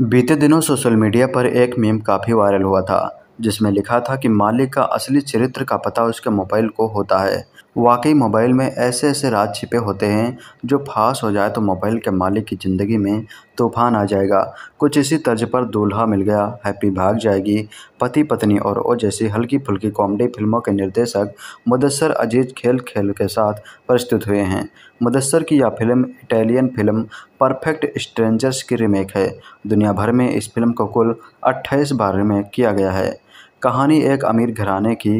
बीते दिनों social media पर एक मीम काफ़ी वायरल हुआ था जिसमें लिखा था कि मालिक का असली चरित्र का पता उसके मोबाइल को होता है वाकई मोबाइल में ऐसे ऐसे राज छिपे होते हैं जो फास हो जाए तो मोबाइल के मालिक की ज़िंदगी में तूफान आ जाएगा कुछ इसी तर्ज पर दूल्हा मिल गया हैप्पी भाग जाएगी पति पत्नी और ओ जैसी हल्की फुल्की कॉमेडी फिल्मों के निर्देशक मुदस्सर अजीज खेल खेल के साथ प्रस्तुत हुए हैं मुदस्सर की यह film Italian film Perfect Strangers की रीमेक है दुनिया भर में इस फिल्म को कुल अट्ठाईस बार रिमेक किया गया है कहानी एक अमीर घराने की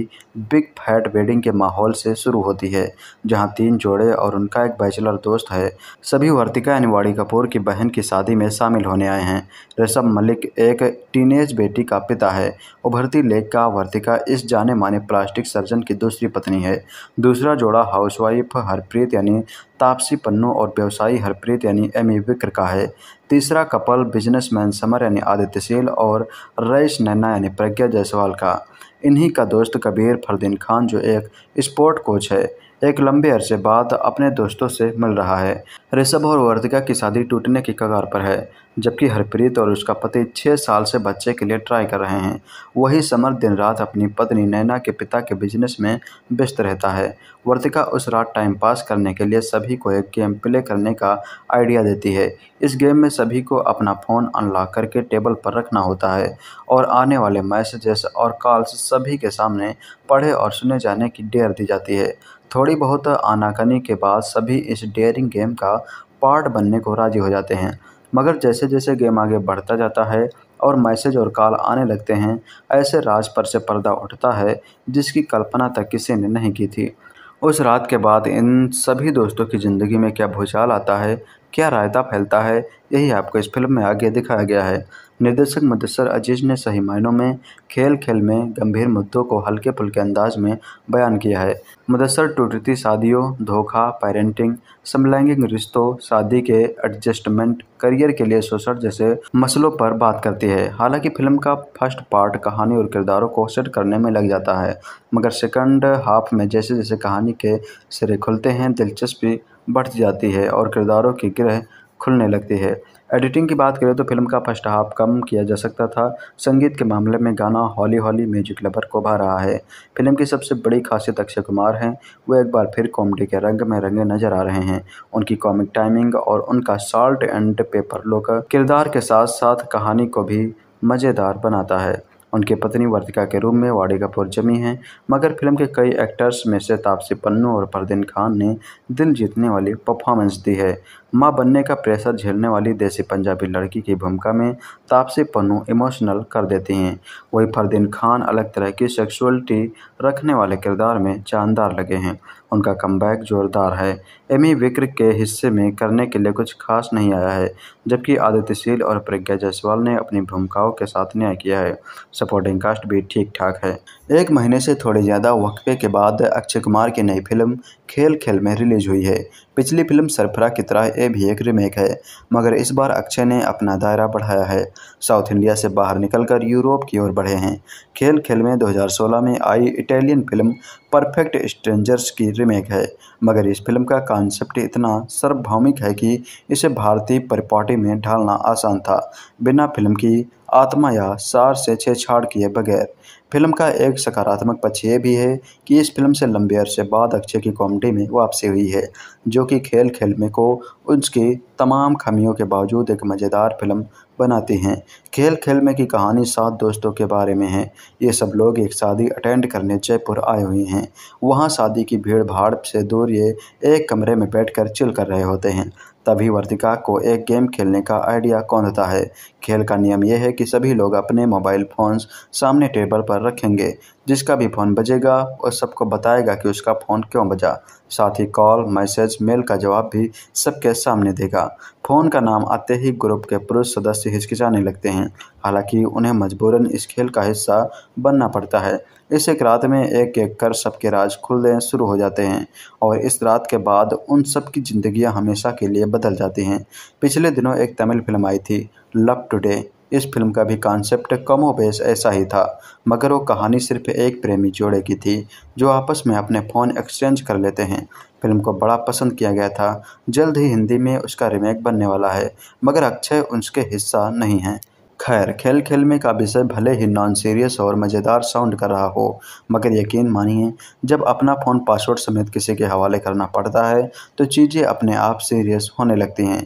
बिग फैट वेडिंग के माहौल से शुरू होती है जहां तीन जोड़े और उनका एक बैचलर दोस्त है सभी वर्तिका अनिवाड़ी कपूर की बहन की शादी में शामिल होने आए हैं रेशम मलिक एक टीनेज बेटी का पिता है उभरती लेक का वर्तिका इस जाने माने प्लास्टिक सर्जन की दूसरी पत्नी है दूसरा जोड़ा हाउसवाइफ हरप्रीत यानी तापसी पन्नू और व्यवसायी हरप्रीत यानी एम ई विक्र का है तीसरा कपल बिजनेसमैन समर यानी आदित्यशील और रईस नैना यानी प्रज्ञा जायसवाल का इन्हीं का दोस्त कबीर फरदीन खान जो एक स्पोर्ट कोच है एक लंबे अरसे बाद अपने दोस्तों से मिल रहा है ऋषभ और वर्तिका की शादी टूटने की कगार पर है जबकि हरप्रीत और उसका पति छः साल से बच्चे के लिए ट्राई कर रहे हैं वही समर दिन रात अपनी पत्नी नैना के पिता के बिजनेस में व्यस्त रहता है वर्तिका उस रात टाइम पास करने के लिए सभी को एक गेम प्ले करने का आइडिया देती है इस गेम में सभी को अपना फ़ोन अनलॉक करके टेबल पर रखना होता है और आने वाले मैसेजेस और कॉल्स सभी के सामने पढ़े और सुने जाने की डेयर दी जाती है थोड़ी बहुत आनाकनी के बाद सभी इस डेयरिंग गेम का पार्ट बनने को राजी हो जाते हैं मगर जैसे जैसे गेम आगे बढ़ता जाता है और मैसेज और कॉल आने लगते हैं ऐसे राज पर से पर्दा उठता है जिसकी कल्पना तक किसी ने नहीं की थी उस रात के बाद इन सभी दोस्तों की ज़िंदगी में क्या भूचाल आता है क्या रायता फैलता है यही आपको इस फिल्म में आगे दिखाया गया है निर्देशक मुदसर अजीज ने सही मायनों में खेल खेल में गंभीर मुद्दों को हल्के फुल्के अंदाज में बयान किया है मुदसर टूटती शादियों धोखा पेरेंटिंग समलैंगिक रिश्तों शादी के एडजस्टमेंट करियर के लिए सोशल जैसे मसलों पर बात करती है हालांकि फिल्म का फर्स्ट पार्ट कहानी और किरदारों को सेट करने में लग जाता है मगर सेकंड हाफ में जैसे जैसे कहानी के सिरे खुलते हैं दिलचस्पी बढ़ जाती है और किरदारों की ग्रह खुलने लगती है एडिटिंग की बात करें तो फिल्म का फर्स्ट हाफ कम किया जा सकता था संगीत के मामले में गाना हॉली हॉली म्यूजिक लवर को भा रहा है फिल्म की सबसे बड़ी खासियत अक्षय कुमार हैं वो एक बार फिर कॉमेडी के रंग में रंगे नजर आ रहे हैं उनकी कॉमिक टाइमिंग और उनका साल्ट एंड पेपर लोक किरदार के साथ साथ कहानी को भी मज़ेदार बनाता है उनकी पत्नी वर्तिका के रूप में वाडी कपूर जमी हैं मगर फिल्म के कई एक्टर्स में से तापसी पन्नू और परदीन खान ने दिल जीतने वाली परफॉर्मेंस दी है मां बनने का प्रेशर झेलने वाली देसी पंजाबी लड़की की भूमिका में तापसी पन्नू इमोशनल कर देती हैं वहीं फरदीन खान अलग तरह की सेक्सुअलिटी रखने वाले किरदार में जानदार लगे हैं उनका कमबैक जोरदार है एमी विक्र के हिस्से में करने के लिए कुछ खास नहीं आया है जबकि आदित्य सील और प्रज्ञा जायसवाल ने अपनी भूमिकाओं के साथ न्याय किया है सपोर्टिंग कास्ट भी ठीक ठाक है एक महीने से थोड़े ज़्यादा वक्फे के बाद अक्षय कुमार की नई फिल्म खेल खेल में रिलीज हुई है पिछली फिल्म सरफरा की तरह ये भी एक रीमेक है मगर इस बार अक्षय ने अपना दायरा बढ़ाया है साउथ इंडिया से बाहर निकलकर यूरोप की ओर बढ़े हैं खेल खेल में 2016 में आई इटालियन फिल्म परफेक्ट स्ट्रेंजर्स की रीमेक है मगर इस फिल्म का कॉन्सेप्ट इतना सर्वभौमिक है कि इसे भारतीय परिपाटी में ढालना आसान था बिना फिल्म की आत्मा या सार से छेड़छाड़ किए बगैर फिल्म का एक सकारात्मक पक्ष ये भी है कि इस फिल्म से लंबे अरसे बाद अक्षय की कॉमेडी में वापसी हुई है जो कि खेल खेल में को उसकी तमाम खामियों के बावजूद एक मज़ेदार फिल्म बनाती हैं खेल खेल में की कहानी सात दोस्तों के बारे में है ये सब लोग एक शादी अटेंड करने जयपुर आए हुए हैं वहाँ शादी की भीड़ भाड़ से दूर ये एक कमरे में बैठकर चिल कर रहे होते हैं तभी वर्तिका को एक गेम खेलने का आइडिया कौन होता है खेल का नियम यह है कि सभी लोग अपने मोबाइल फ़ोन्स सामने टेबल पर रखेंगे जिसका भी फ़ोन बजेगा और सबको बताएगा कि उसका फ़ोन क्यों बजा साथ ही कॉल मैसेज मेल का जवाब भी सबके सामने देगा फ़ोन का नाम आते ही ग्रुप के पुरुष सदस्य हिचकिचाने लगते हैं हालांकि उन्हें मजबूरन इस खेल का हिस्सा बनना पड़ता है इस एक रात में एक एक कर सबके राज खुलने शुरू हो जाते हैं और इस रात के बाद उन सबकी की ज़िंदगियाँ हमेशा के लिए बदल जाती हैं पिछले दिनों एक तमिल फिल्म आई थी लव टुडे इस फिल्म का भी कॉन्सेप्ट बेस ऐसा ही था मगर वो कहानी सिर्फ एक प्रेमी जोड़े की थी जो आपस में अपने फ़ोन एक्सचेंज कर लेते हैं फिल्म को बड़ा पसंद किया गया था जल्द ही हिंदी में उसका रिमेक बनने वाला है मगर अक्षय उसके हिस्सा नहीं हैं खैर खेल खेल में का विषय भले ही नॉन सीरियस और मज़ेदार साउंड कर रहा हो मगर यकीन मानिए जब अपना फ़ोन पासवर्ड समेत किसी के हवाले करना पड़ता है तो चीज़ें अपने आप सीरियस होने लगती हैं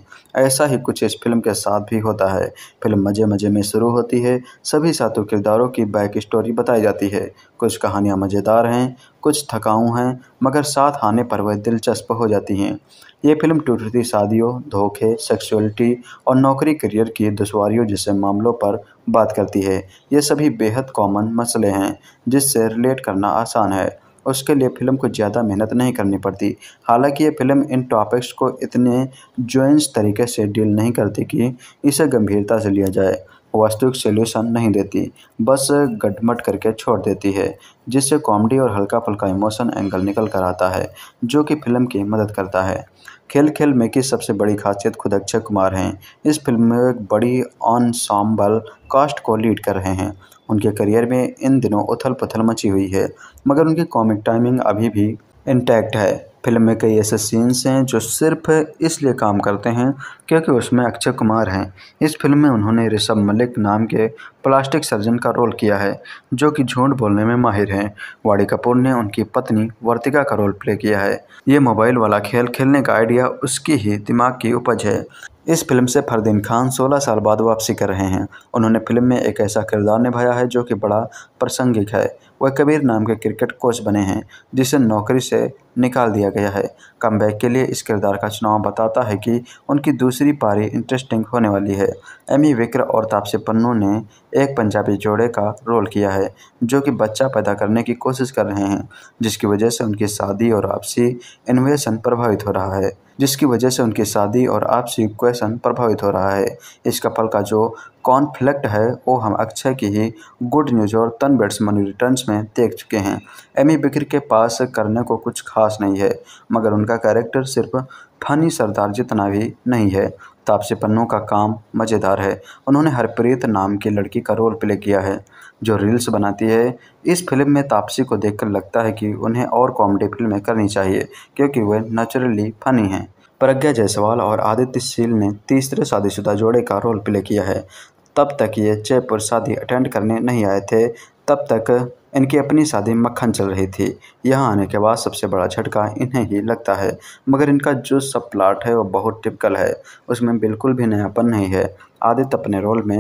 ऐसा ही कुछ इस फिल्म के साथ भी होता है फिल्म मज़े मज़े में शुरू होती है सभी सातों किरदारों की बैक स्टोरी बताई जाती है कुछ कहानियाँ मज़ेदार हैं कुछ थकाऊ हैं मगर साथ आने पर वह दिलचस्प हो जाती हैं ये फिल्म टूटती शादियों धोखे सेक्सुअलिटी और नौकरी करियर की दुशारियों जैसे मामलों पर बात करती है ये सभी बेहद कॉमन मसले हैं जिससे रिलेट करना आसान है उसके लिए फिल्म को ज़्यादा मेहनत नहीं करनी पड़ती हालांकि ये फिल्म इन टॉपिक्स को इतने जोइंस तरीके से डील नहीं करती कि इसे गंभीरता से लिया जाए वास्तविक सोल्यूशन नहीं देती बस गटमट करके छोड़ देती है जिससे कॉमेडी और हल्का फुल्का इमोशन एंगल निकल कर आता है जो कि फिल्म की मदद करता है खेल खेल में की सबसे बड़ी खासियत खुद अक्षय कुमार हैं इस फिल्म में एक बड़ी ऑनसाम्बल कास्ट को लीड कर रहे हैं उनके करियर में इन दिनों उथल पुथल मची हुई है मगर उनकी कॉमिक टाइमिंग अभी भी इंटैक्ट है फिल्म में कई ऐसे सीन्स हैं जो सिर्फ इसलिए काम करते हैं क्योंकि उसमें अक्षय कुमार हैं इस फिल्म में उन्होंने ऋषभ मलिक नाम के प्लास्टिक सर्जन का रोल किया है जो कि झूठ बोलने में माहिर हैं वाणी कपूर ने उनकी पत्नी वर्तिका का रोल प्ले किया है ये मोबाइल वाला खेल खेलने का आइडिया उसकी ही दिमाग की उपज है इस फिल्म से फरदीन खान 16 साल बाद वापसी कर रहे हैं उन्होंने फिल्म में एक ऐसा किरदार निभाया है जो कि बड़ा प्रासंगिक है वह कबीर नाम के क्रिकेट कोच बने हैं जिसे नौकरी से निकाल दिया गया है कम के लिए इस किरदार का चुनाव बताता है कि उनकी दूसरी पारी इंटरेस्टिंग होने वाली है एमी विक्र और तापसी पन्नू ने एक पंजाबी जोड़े का रोल किया है जो कि बच्चा पैदा करने की कोशिश कर रहे हैं जिसकी वजह से उनकी शादी और आपसी इन्वेशन प्रभावित हो रहा है जिसकी वजह से उनकी शादी और आपसी क्वेश्चन प्रभावित हो रहा है इस कपल का जो कॉन्फ्लिक्ट है वो हम अक्षय की ही गुड न्यूज और तन बेट्स मनी में देख चुके हैं एमी बिक्र के पास करने को कुछ खास पास नहीं है मगर उनका कैरेक्टर सिर्फ फनी सरदार जितना भी नहीं है तापसी पन्नू का काम मज़ेदार है उन्होंने हरप्रीत नाम की लड़की का रोल प्ले किया है जो रील्स बनाती है इस फिल्म में तापसी को देखकर लगता है कि उन्हें और कॉमेडी फिल्में करनी चाहिए क्योंकि वह नेचुरली फनी हैं प्रज्ञा जायसवाल और आदित्य सील ने तीसरे शादीशुदा जोड़े का रोल प्ले किया है तब तक ये जयपुर शादी अटेंड करने नहीं आए थे तब तक इनकी अपनी शादी मक्खन चल रही थी यहाँ आने के बाद सबसे बड़ा झटका इन्हें ही लगता है मगर इनका जो सब प्लाट है वो बहुत टिपिकल है उसमें बिल्कुल भी नयापन नहीं है आदित्य अपने रोल में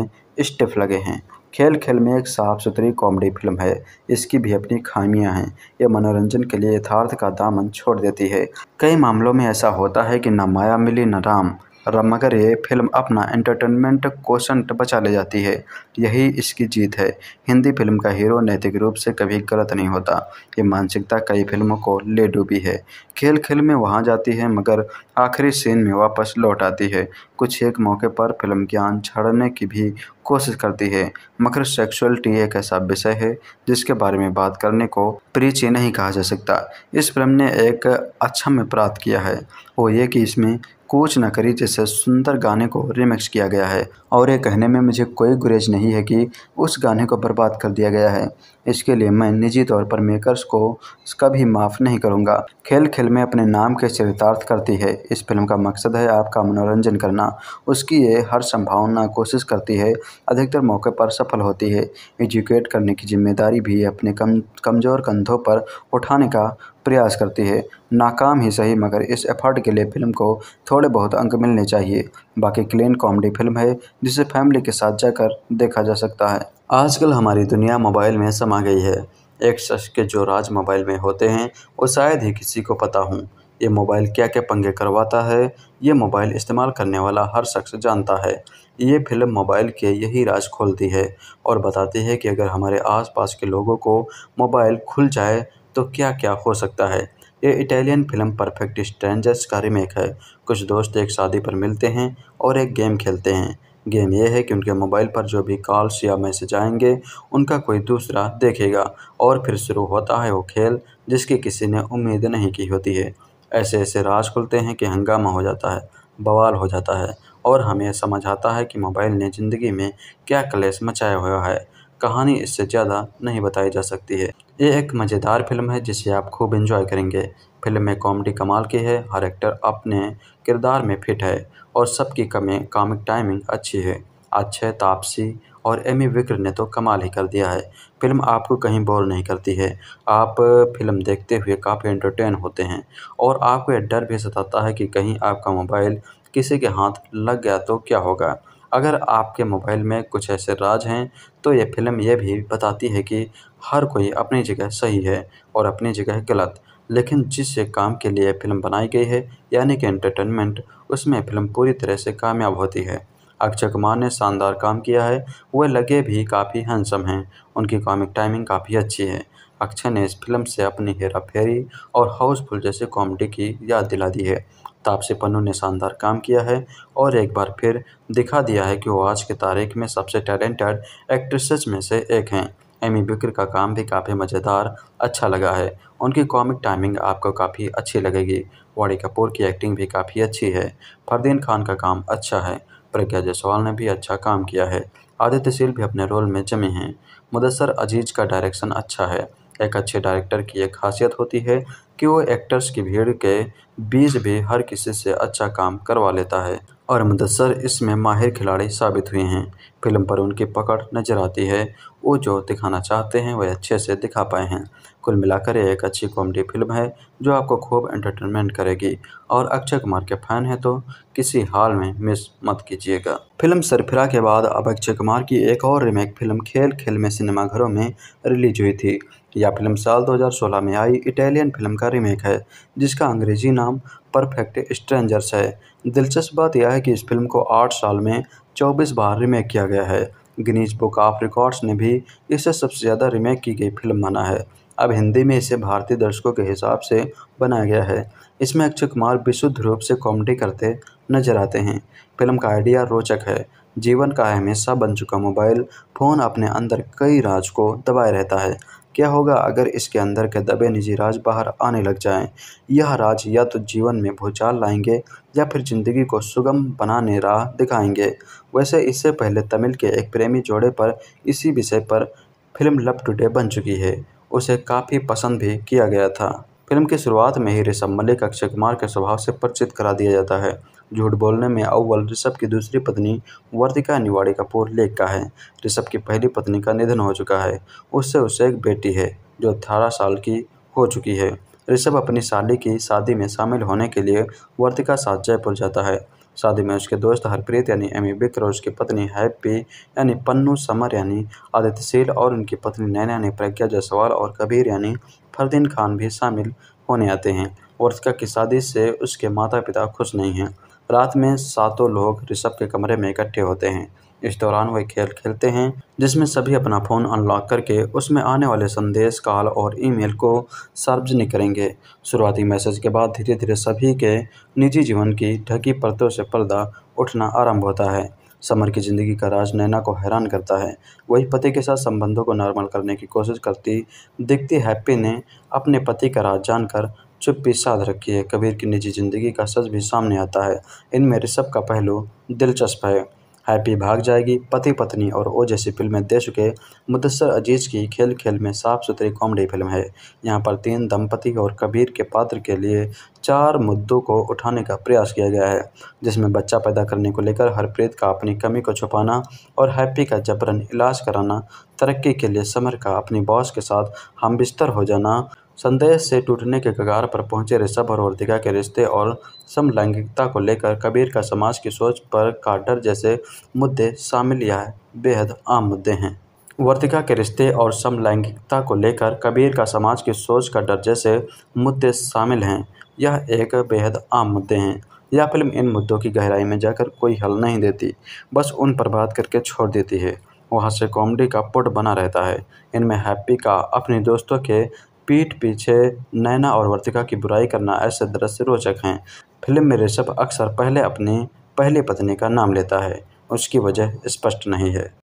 स्टिफ लगे हैं खेल खेल में एक साफ सुथरी कॉमेडी फिल्म है इसकी भी अपनी खामियां हैं यह मनोरंजन के लिए यथार्थ का दामन छोड़ देती है कई मामलों में ऐसा होता है कि न माया मिली न राम मगर ये फिल्म अपना एंटरटेनमेंट कोशंट बचा ले जाती है यही इसकी जीत है हिंदी फिल्म का हीरो नैतिक रूप से कभी गलत नहीं होता ये मानसिकता कई फिल्मों को ले डूबी है खेल खेल में वहाँ जाती है मगर आखिरी सीन में वापस लौट आती है कुछ एक मौके पर फिल्म ज्ञान छाड़ने की भी कोशिश करती है मगर सेक्सुअलिटी एक ऐसा विषय है जिसके बारे में बात करने को परिचय नहीं कहा जा सकता इस फिल्म ने एक अच्छा में प्राप्त किया है वो ये कि इसमें कूच ना करी जैसे सुंदर गाने को रिमिक्स किया गया है और ये कहने में मुझे कोई गुरेज नहीं है कि उस गाने को बर्बाद कर दिया गया है इसके लिए मैं निजी तौर पर मेकर्स को कभी माफ़ नहीं करूंगा। खेल खेल में अपने नाम के चरितार्थ करती है इस फिल्म का मकसद है आपका मनोरंजन करना उसकी ये हर संभावना कोशिश करती है अधिकतर मौके पर सफल होती है एजुकेट करने की जिम्मेदारी भी अपने कम कमज़ोर कंधों पर उठाने का प्रयास करती है नाकाम ही सही मगर इस एफर्ट के लिए फिल्म को थोड़े बहुत अंक मिलने चाहिए बाकी क्लीन कॉमेडी फिल्म है जिसे फैमिली के साथ जाकर देखा जा सकता है आजकल हमारी दुनिया मोबाइल में समा गई है एक शख्स के जो राज मोबाइल में होते हैं वो शायद ही किसी को पता हूँ ये मोबाइल क्या क्या पंगे करवाता है ये मोबाइल इस्तेमाल करने वाला हर शख्स जानता है ये फिल्म मोबाइल के यही राज खोलती है और बताती है कि अगर हमारे आसपास के लोगों को मोबाइल खुल जाए तो क्या क्या हो सकता है ये इटालियन फिल्म परफेक्ट स्ट्रेंजर्स का रिमेक है कुछ दोस्त एक शादी पर मिलते हैं और एक गेम खेलते हैं गेम यह है कि उनके मोबाइल पर जो भी कॉल्स या मैसेज आएंगे उनका कोई दूसरा देखेगा और फिर शुरू होता है वो खेल जिसकी किसी ने उम्मीद नहीं की होती है ऐसे ऐसे राज खुलते हैं कि हंगामा हो जाता है बवाल हो जाता है और हमें समझ आता है कि मोबाइल ने ज़िंदगी में क्या क्लेश मचाया हुआ है कहानी इससे ज़्यादा नहीं बताई जा सकती है ये एक मज़ेदार फिल्म है जिसे आप खूब इन्जॉय करेंगे फिल्म में कॉमेडी कमाल की है हर एक्टर अपने किरदार में फिट है और सबकी कमें कॉमिक टाइमिंग अच्छी है अच्छे तापसी और एमी विक्र ने तो कमाल ही कर दिया है फिल्म आपको कहीं बोर नहीं करती है आप फिल्म देखते हुए काफ़ी एंटरटेन होते हैं और आपको यह डर भी सताता है कि कहीं आपका मोबाइल किसी के हाथ लग गया तो क्या होगा अगर आपके मोबाइल में कुछ ऐसे राज हैं तो ये फिल्म ये भी बताती है कि हर कोई अपनी जगह सही है और अपनी जगह गलत लेकिन जिस काम के लिए फिल्म बनाई गई है यानी कि एंटरटेनमेंट उसमें फिल्म पूरी तरह से कामयाब होती है अक्षय कुमार ने शानदार काम किया है वह लगे भी काफ़ी हैंडसम हैं उनकी कॉमिक टाइमिंग काफ़ी अच्छी है अक्षय ने इस फिल्म से अपनी हेरा फेरी और हाउसफुल जैसे कॉमेडी की याद दिला दी है तापसी पन्नू ने शानदार काम किया है और एक बार फिर दिखा दिया है कि वो आज के तारीख में सबसे टैलेंटेड एक्ट्रेसेस में से एक हैं एमी बिक्र का काम भी काफ़ी मज़ेदार अच्छा लगा है उनकी कॉमिक टाइमिंग आपको काफ़ी अच्छी लगेगी वाणी कपूर की एक्टिंग भी काफ़ी अच्छी है फरदीन खान का काम अच्छा है प्रज्ञा जायसवाल ने भी अच्छा काम किया है आदित्य सिल भी अपने रोल में जमे हैं मुदसर अजीज का डायरेक्शन अच्छा है एक अच्छे डायरेक्टर की एक खासियत होती है कि वो एक्टर्स की भीड़ के बीच भी हर किसी से अच्छा काम करवा लेता है और मुदसर इसमें माहिर खिलाड़ी साबित हुए हैं फिल्म पर उनकी पकड़ नज़र आती है वो जो दिखाना चाहते हैं वह अच्छे से दिखा पाए हैं कुल मिलाकर यह एक अच्छी कॉमेडी फिल्म है जो आपको खूब एंटरटेनमेंट करेगी और अक्षय कुमार के फैन हैं तो किसी हाल में मिस मत कीजिएगा फिल्म सरफिरा के बाद अब अक्षय कुमार की एक और रिमेक फिल्म खेल खेल में सिनेमाघरों में रिलीज हुई थी यह फिल्म साल 2016 में आई इटालियन फिल्म का रीमेक है जिसका अंग्रेजी नाम परफेक्ट स्ट्रेंजर्स है दिलचस्प बात यह है कि इस फिल्म को आठ साल में चौबीस बार रीमेक किया गया है गिनीज बुक ऑफ रिकॉर्ड्स ने भी इसे सबसे ज़्यादा रीमेक की गई फिल्म माना है अब हिंदी में इसे भारतीय दर्शकों के हिसाब से बनाया गया है इसमें अक्षय कुमार विशुद्ध रूप से कॉमेडी करते नजर आते हैं फिल्म का आइडिया रोचक है जीवन का अहम हिस्सा बन चुका मोबाइल फ़ोन अपने अंदर कई राज को दबाए रहता है क्या होगा अगर इसके अंदर के दबे निजी राज बाहर आने लग जाएं? यह राज या तो जीवन में भूचाल लाएंगे या फिर जिंदगी को सुगम बनाने राह दिखाएंगे वैसे इससे पहले तमिल के एक प्रेमी जोड़े पर इसी विषय पर फिल्म लव टुडे बन चुकी है उसे काफ़ी पसंद भी किया गया था फिल्म की शुरुआत में ही ऋषभ मलिक अक्षय कुमार के स्वभाव से परिचित करा दिया जाता है झूठ बोलने में अव्वल ऋषभ की दूसरी पत्नी वर्तिका निवाड़ी कपूर लेख का है ऋषभ की पहली पत्नी का निधन हो चुका है उससे उसे एक बेटी है जो अठारह साल की हो चुकी है ऋषभ अपनी साली की शादी में शामिल होने के लिए वर्तिका साथ जयपुर जाता है शादी में उसके दोस्त हरप्रीत यानी एमी बिक्र और उसकी पत्नी हैप्पी यानी पन्नू समर यानी आदित्यशील और उनकी पत्नी नैना यानी प्रज्ञा जायसवाल और कबीर यानी फरदीन खान भी शामिल होने आते हैं वर्षिका की शादी से उसके माता पिता खुश नहीं हैं रात में सातों लोग ऋषभ के कमरे में इकट्ठे होते हैं इस दौरान वे खेल खेलते हैं जिसमें सभी अपना फ़ोन अनलॉक करके उसमें आने वाले संदेश कॉल और ईमेल को सार्वजनिक करेंगे शुरुआती मैसेज के बाद धीरे धीरे सभी के निजी जीवन की ढकी परतों से पर्दा उठना आरंभ होता है समर की ज़िंदगी का राज नैना को हैरान करता है वही पति के साथ संबंधों को नॉर्मल करने की कोशिश करती दिखती हैप्पी ने अपने पति का राज जानकर चुप्पी साध रखी है कबीर की निजी ज़िंदगी का सच भी सामने आता है इनमें ऋषभ का पहलू दिलचस्प है हैप्पी भाग जाएगी पति पत्नी और ओ जैसी फिल्में दे चुके मुदसर अजीज़ की खेल खेल में साफ सुथरी कॉमेडी फिल्म है यहाँ पर तीन दंपति और कबीर के पात्र के लिए चार मुद्दों को उठाने का प्रयास किया गया है जिसमें बच्चा पैदा करने को लेकर हरप्रीत का अपनी कमी को छुपाना और हैप्पी का जबरन इलाज कराना तरक्की के लिए समर का अपनी बॉस के साथ हम बिस्तर हो जाना संदेश से टूटने के कगार पर पहुंचे ऋषभ और वर्तिका के रिश्ते और समलैंगिकता को लेकर कबीर का समाज की सोच पर कार्टर जैसे मुद्दे शामिल यह बेहद आम मुद्दे हैं वर्तिका के रिश्ते और समलैंगिकता को लेकर कबीर का समाज की सोच का डर जैसे मुद्दे शामिल हैं यह एक बेहद आम मुद्दे हैं यह फिल्म इन मुद्दों की गहराई में जाकर कोई हल नहीं देती बस उन पर बात करके छोड़ देती है वहाँ से कॉमेडी का पुट बना रहता है इनमें हैप्पी का अपने दोस्तों के पीठ पीछे नैना और वर्तिका की बुराई करना ऐसे दृश्य रोचक हैं फिल्म में ऋषभ अक्सर पहले अपनी पहली पत्नी का नाम लेता है उसकी वजह स्पष्ट नहीं है